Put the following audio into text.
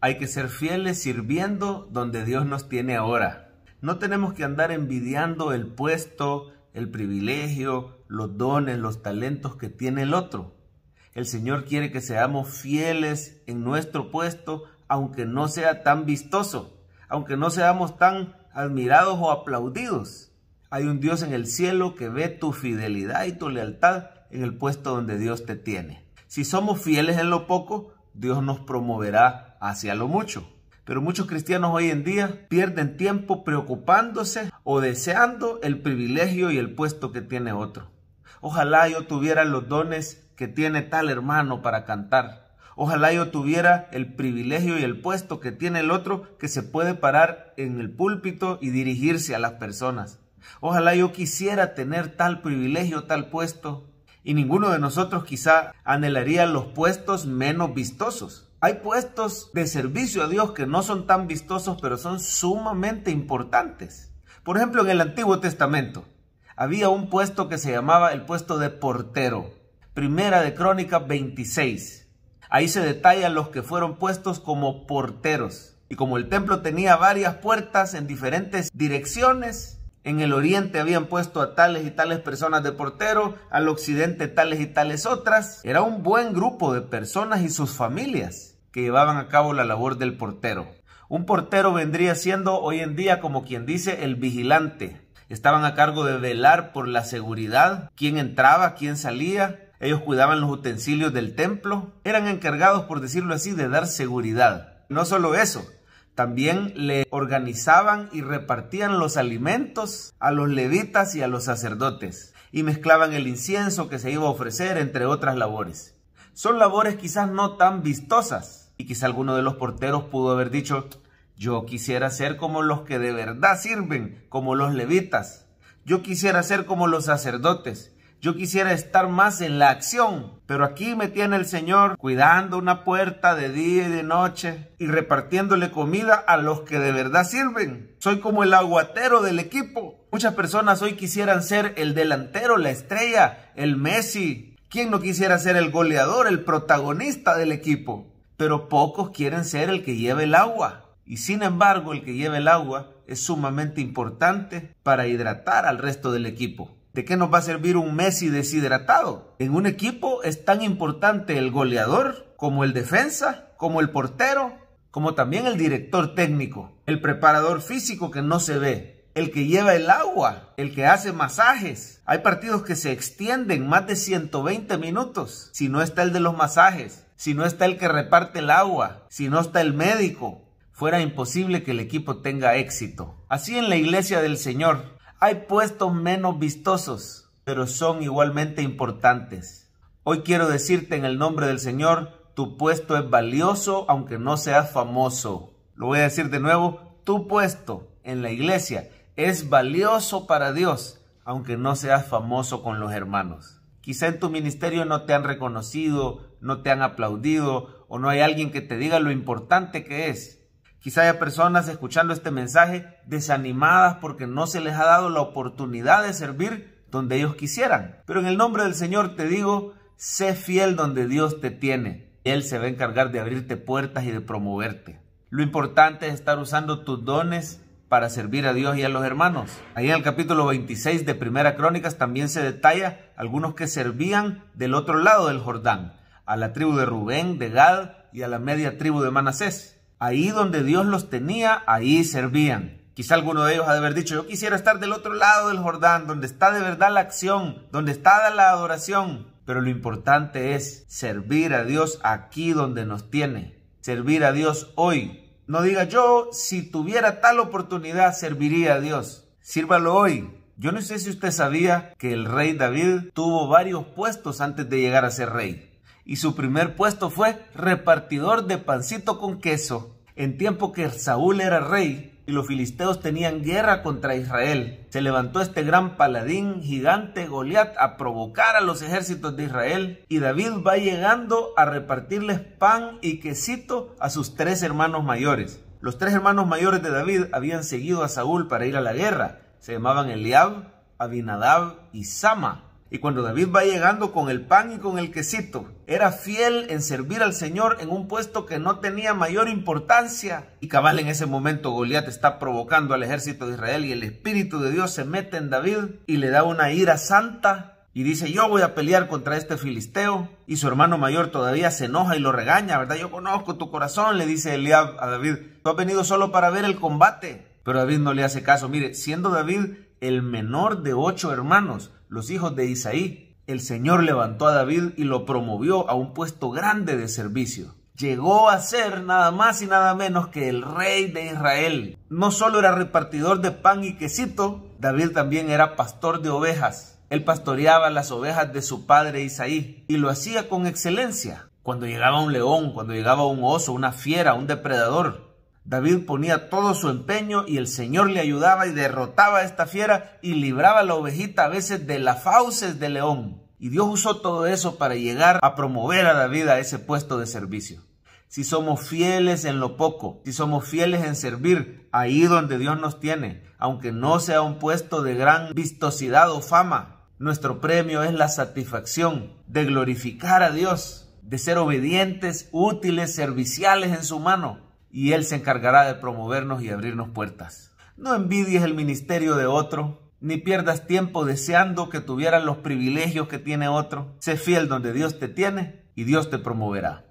Hay que ser fieles sirviendo donde Dios nos tiene ahora. No tenemos que andar envidiando el puesto, el privilegio, los dones, los talentos que tiene el otro. El Señor quiere que seamos fieles en nuestro puesto, aunque no sea tan vistoso, aunque no seamos tan admirados o aplaudidos. Hay un Dios en el cielo que ve tu fidelidad y tu lealtad en el puesto donde Dios te tiene. Si somos fieles en lo poco, Dios nos promoverá hacia lo mucho. Pero muchos cristianos hoy en día pierden tiempo preocupándose o deseando el privilegio y el puesto que tiene otro. Ojalá yo tuviera los dones que tiene tal hermano para cantar. Ojalá yo tuviera el privilegio y el puesto que tiene el otro que se puede parar en el púlpito y dirigirse a las personas. Ojalá yo quisiera tener tal privilegio, tal puesto. Y ninguno de nosotros quizá anhelaría los puestos menos vistosos hay puestos de servicio a Dios que no son tan vistosos, pero son sumamente importantes. Por ejemplo, en el Antiguo Testamento había un puesto que se llamaba el puesto de portero. Primera de Crónica 26. Ahí se detallan los que fueron puestos como porteros. Y como el templo tenía varias puertas en diferentes direcciones, en el oriente habían puesto a tales y tales personas de portero, al occidente tales y tales otras. Era un buen grupo de personas y sus familias que llevaban a cabo la labor del portero. Un portero vendría siendo hoy en día como quien dice el vigilante. Estaban a cargo de velar por la seguridad, quién entraba, quién salía, ellos cuidaban los utensilios del templo, eran encargados, por decirlo así, de dar seguridad. No solo eso, también le organizaban y repartían los alimentos a los levitas y a los sacerdotes, y mezclaban el incienso que se iba a ofrecer, entre otras labores. Son labores quizás no tan vistosas, y quizá alguno de los porteros pudo haber dicho, yo quisiera ser como los que de verdad sirven, como los levitas. Yo quisiera ser como los sacerdotes. Yo quisiera estar más en la acción, pero aquí me tiene el Señor cuidando una puerta de día y de noche y repartiéndole comida a los que de verdad sirven. Soy como el aguatero del equipo. Muchas personas hoy quisieran ser el delantero, la estrella, el Messi. ¿Quién no quisiera ser el goleador, el protagonista del equipo? Pero pocos quieren ser el que lleve el agua. Y sin embargo, el que lleve el agua es sumamente importante para hidratar al resto del equipo. ¿De qué nos va a servir un Messi deshidratado? En un equipo es tan importante el goleador como el defensa, como el portero, como también el director técnico, el preparador físico que no se ve, el que lleva el agua, el que hace masajes. Hay partidos que se extienden más de 120 minutos, si no está el de los masajes, si no está el que reparte el agua, si no está el médico. Fuera imposible que el equipo tenga éxito. Así en la iglesia del Señor hay puestos menos vistosos, pero son igualmente importantes. Hoy quiero decirte en el nombre del Señor, tu puesto es valioso aunque no seas famoso. Lo voy a decir de nuevo, tu puesto en la iglesia es valioso para Dios aunque no seas famoso con los hermanos. Quizá en tu ministerio no te han reconocido, no te han aplaudido o no hay alguien que te diga lo importante que es. Quizá haya personas escuchando este mensaje desanimadas porque no se les ha dado la oportunidad de servir donde ellos quisieran. Pero en el nombre del Señor te digo, sé fiel donde Dios te tiene. Él se va a encargar de abrirte puertas y de promoverte. Lo importante es estar usando tus dones para servir a Dios y a los hermanos. Ahí en el capítulo 26 de Primera Crónicas también se detalla algunos que servían del otro lado del Jordán, a la tribu de Rubén, de Gad y a la media tribu de Manasés. Ahí donde Dios los tenía, ahí servían. Quizá alguno de ellos ha de haber dicho, yo quisiera estar del otro lado del Jordán, donde está de verdad la acción, donde está la adoración. Pero lo importante es servir a Dios aquí donde nos tiene, servir a Dios hoy. No diga yo, si tuviera tal oportunidad, serviría a Dios. Sírvalo hoy, yo no sé si usted sabía que el rey David tuvo varios puestos antes de llegar a ser rey y su primer puesto fue repartidor de pancito con queso, en tiempo que Saúl era rey y los filisteos tenían guerra contra Israel. Se levantó este gran paladín gigante Goliat a provocar a los ejércitos de Israel y David va llegando a repartirles pan y quesito a sus tres hermanos mayores. Los tres hermanos mayores de David habían seguido a Saúl para ir a la guerra. Se llamaban Eliab, Abinadab y Sama. Y cuando David va llegando con el pan y con el quesito era fiel en servir al Señor en un puesto que no tenía mayor importancia. Y cabal en ese momento Goliat está provocando al ejército de Israel y el Espíritu de Dios se mete en David y le da una ira santa y dice yo voy a pelear contra este filisteo. Y su hermano mayor todavía se enoja y lo regaña, ¿verdad? Yo conozco tu corazón, le dice Eliab a David, tú has venido solo para ver el combate. Pero David no le hace caso. Mire, siendo David el menor de ocho hermanos, los hijos de Isaí, el Señor levantó a David y lo promovió a un puesto grande de servicio. Llegó a ser nada más y nada menos que el rey de Israel. No solo era repartidor de pan y quesito, David también era pastor de ovejas. Él pastoreaba las ovejas de su padre Isaí y lo hacía con excelencia. Cuando llegaba un león, cuando llegaba un oso, una fiera, un depredador, David ponía todo su empeño y el Señor le ayudaba y derrotaba a esta fiera y libraba a la ovejita a veces de las fauces de león. Y Dios usó todo eso para llegar a promover a David a ese puesto de servicio. Si somos fieles en lo poco, si somos fieles en servir ahí donde Dios nos tiene, aunque no sea un puesto de gran vistosidad o fama, nuestro premio es la satisfacción de glorificar a Dios, de ser obedientes, útiles, serviciales en su mano y Él se encargará de promovernos y abrirnos puertas. No envidies el ministerio de otro, ni pierdas tiempo deseando que tuvieras los privilegios que tiene otro. Sé fiel donde Dios te tiene y Dios te promoverá.